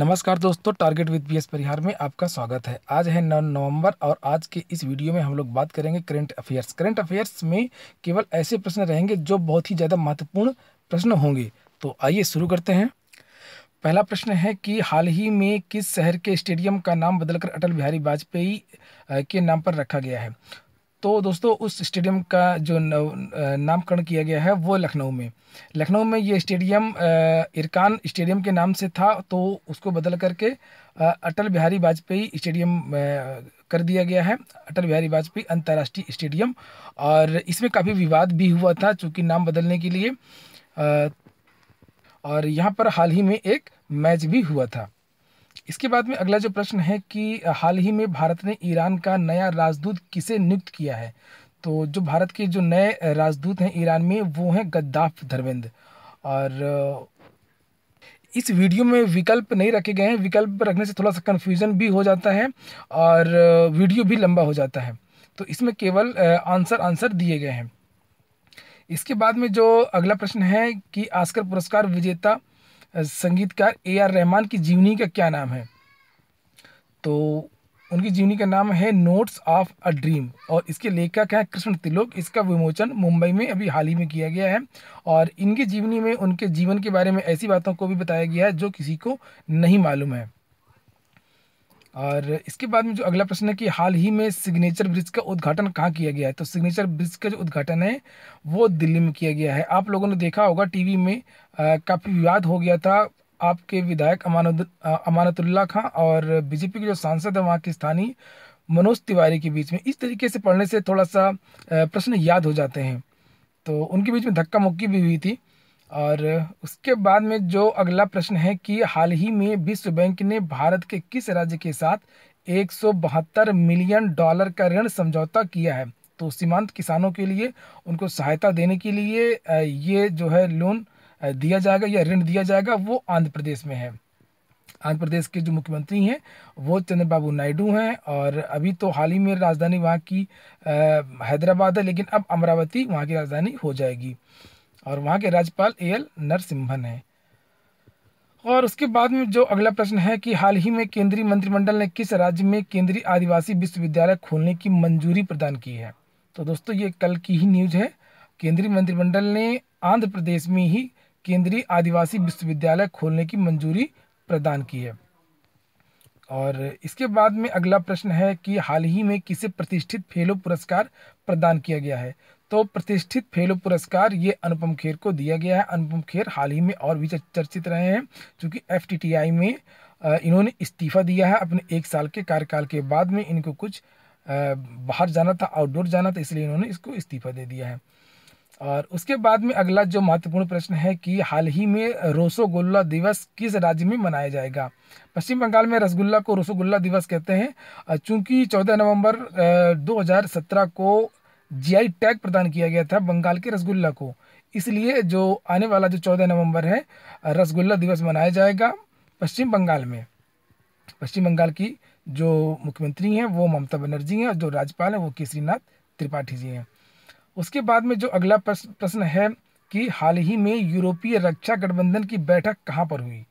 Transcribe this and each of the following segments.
नमस्कार दोस्तों target with PS परिहार में आपका स्वागत है आज है नौ नवंबर और आज के इस वीडियो में हम लोग बात करेंगे करंट अफेयर्स करंट अफेयर्स में केवल ऐसे प्रश्न रहेंगे जो बहुत ही ज़्यादा महत्वपूर्ण प्रश्न होंगे तो आइए शुरू करते हैं पहला प्रश्न है कि हाल ही में किस शहर के स्टेडियम का नाम बदलकर अटल बिहारी वाजपेयी के नाम पर रखा गया है तो दोस्तों उस स्टेडियम का जो नामकरण किया गया है वो लखनऊ में लखनऊ में ये स्टेडियम इरकान स्टेडियम के नाम से था तो उसको बदल करके अटल बिहारी वाजपेयी स्टेडियम कर दिया गया है अटल बिहारी वाजपेयी अंतर्राष्ट्रीय स्टेडियम और इसमें काफ़ी विवाद भी हुआ था चूँकि नाम बदलने के लिए और यहाँ पर हाल ही में एक मैच भी हुआ था इसके बाद में अगला जो प्रश्न है कि हाल ही में भारत ने ईरान का नया राजदूत किसे नियुक्त किया है तो जो भारत के जो नए राजदूत हैं ईरान में वो हैं गद्दाफ धर्मेंद्र और इस वीडियो में विकल्प नहीं रखे गए हैं विकल्प रखने से थोड़ा सा कन्फ्यूज़न भी हो जाता है और वीडियो भी लंबा हो जाता है तो इसमें केवल आंसर आंसर दिए गए हैं इसके बाद में जो अगला प्रश्न है कि आस्कर पुरस्कार विजेता संगीतकार ए आर रहमान की जीवनी का क्या नाम है तो उनकी जीवनी का नाम है नोट्स ऑफ अ ड्रीम और इसके लेखक हैं कृष्ण तिलोक इसका विमोचन मुंबई में अभी हाल ही में किया गया है और इनकी जीवनी में उनके जीवन के बारे में ऐसी बातों को भी बताया गया है जो किसी को नहीं मालूम है और इसके बाद में जो अगला प्रश्न है कि हाल ही में सिग्नेचर ब्रिज का उद्घाटन कहाँ किया गया है तो सिग्नेचर ब्रिज का जो उद्घाटन है वो दिल्ली में किया गया है आप लोगों ने देखा होगा टीवी में काफ़ी विवाद हो गया था आपके विधायक अमान अमानतुल्ला खां और बीजेपी के जो सांसद हैं वहाँ के स्थानीय मनोज तिवारी के बीच में इस तरीके से पढ़ने से थोड़ा सा प्रश्न याद हो जाते हैं तो उनके बीच में धक्का मुक्की भी हुई थी और उसके बाद में जो अगला प्रश्न है कि हाल ही में विश्व बैंक ने भारत के किस राज्य के साथ एक मिलियन डॉलर का ऋण समझौता किया है तो सीमांत किसानों के लिए उनको सहायता देने के लिए ये जो है लोन दिया जाएगा या ऋण दिया जाएगा वो आंध्र प्रदेश में है आंध्र प्रदेश के जो मुख्यमंत्री हैं वो चंद्रबाबू नायडू हैं और अभी तो हाल ही में राजधानी वहाँ की हैदराबाद है लेकिन अब अमरावती वहाँ की राजधानी हो जाएगी और वहाँ के राज्यपाल ए एल नरसिम्हन हैं और उसके बाद में जो अगला प्रश्न है कि हाल ही में केंद्रीय मंत्रिमंडल ने किस राज्य में केंद्रीय आदिवासी विश्वविद्यालय खोलने की मंजूरी प्रदान की है तो दोस्तों ये कल की ही न्यूज है केंद्रीय मंत्रिमंडल ने आंध्र प्रदेश में ही केंद्रीय आदिवासी विश्वविद्यालय खोलने की मंजूरी प्रदान की है और इसके बाद में अगला प्रश्न है कि हाल ही में किसे प्रतिष्ठित फेलो पुरस्कार प्रदान किया गया है तो प्रतिष्ठित फेलो पुरस्कार ये अनुपम खेर को दिया गया है अनुपम खेर हाल ही में और भी चर्चित रहे हैं चूँकि एफ में इन्होंने इस्तीफा दिया है अपने एक साल के कार्यकाल के बाद में इनको कुछ बाहर जाना था आउटडोर जाना था इसलिए इन्होंने इसको इस्तीफा दे दिया है और उसके बाद में अगला जो महत्वपूर्ण प्रश्न है कि हाल ही में रसोगुल्ला दिवस किस राज्य में मनाया जाएगा पश्चिम बंगाल में रसगुल्ला को रोसोगुल्ला दिवस कहते हैं चूंकि 14 नवंबर 2017 को जीआई टैग प्रदान किया गया था बंगाल के रसगुल्ला को इसलिए जो आने वाला जो चौदह नवंबर है रसगुल्ला दिवस मनाया जाएगा पश्चिम बंगाल में पश्चिम बंगाल की जो मुख्यमंत्री हैं वो ममता बनर्जी हैं और जो राज्यपाल हैं वो केसरीनाथ त्रिपाठी जी हैं उसके बाद में जो अगला प्रश्न है कि हाल ही में यूरोपीय रक्षा गठबंधन की बैठक कहाँ पर हुई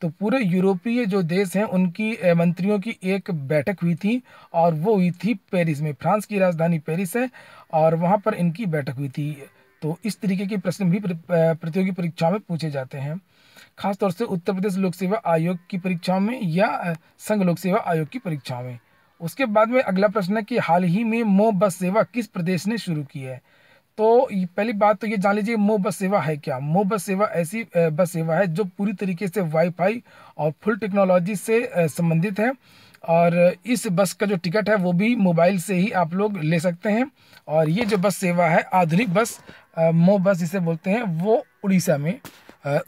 तो पूरे यूरोपीय जो देश हैं उनकी मंत्रियों की एक बैठक हुई थी और वो हुई थी पेरिस में फ्रांस की राजधानी पेरिस है और वहाँ पर इनकी बैठक हुई थी तो इस तरीके के प्रश्न भी प्रतियोगी परीक्षाओं में पूछे जाते हैं खासतौर से उत्तर प्रदेश लोक सेवा आयोग की परीक्षाओं में या संघ लोक सेवा आयोग की परीक्षाओं में उसके बाद में अगला प्रश्न है कि हाल ही में मो बस सेवा किस प्रदेश ने शुरू की है तो पहली बात तो ये जान लीजिए मो बस सेवा है क्या मो बस सेवा ऐसी बस सेवा है जो पूरी तरीके से वाईफाई और फुल टेक्नोलॉजी से संबंधित है और इस बस का जो टिकट है वो भी मोबाइल से ही आप लोग ले सकते हैं और ये जो बस सेवा है आधुनिक बस मो बस जिसे बोलते हैं वो उड़ीसा में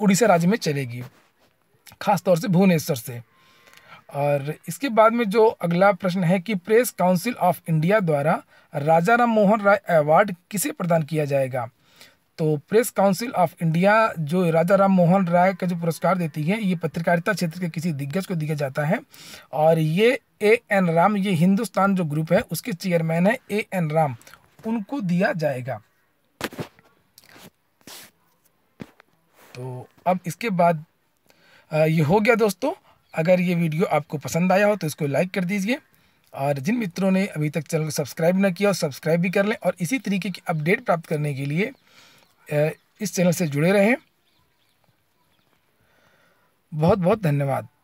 उड़ीसा राज्य में चलेगी खासतौर से भुवनेश्वर से और इसके बाद में जो अगला प्रश्न है कि प्रेस काउंसिल ऑफ इंडिया द्वारा राजा राम मोहन राय अवार्ड किसे प्रदान किया जाएगा तो प्रेस काउंसिल ऑफ इंडिया जो राजा राम मोहन राय का जो पुरस्कार देती है ये पत्रकारिता क्षेत्र के किसी दिग्गज को दिया जाता है और ये ए एन राम ये हिंदुस्तान जो ग्रुप है उसके चेयरमैन है ए एन राम उनको दिया जाएगा तो अब इसके बाद ये हो गया दोस्तों अगर ये वीडियो आपको पसंद आया हो तो इसको लाइक कर दीजिए और जिन मित्रों ने अभी तक चैनल को सब्सक्राइब ना किया हो सब्सक्राइब भी कर लें और इसी तरीके की अपडेट प्राप्त करने के लिए इस चैनल से जुड़े रहें बहुत बहुत धन्यवाद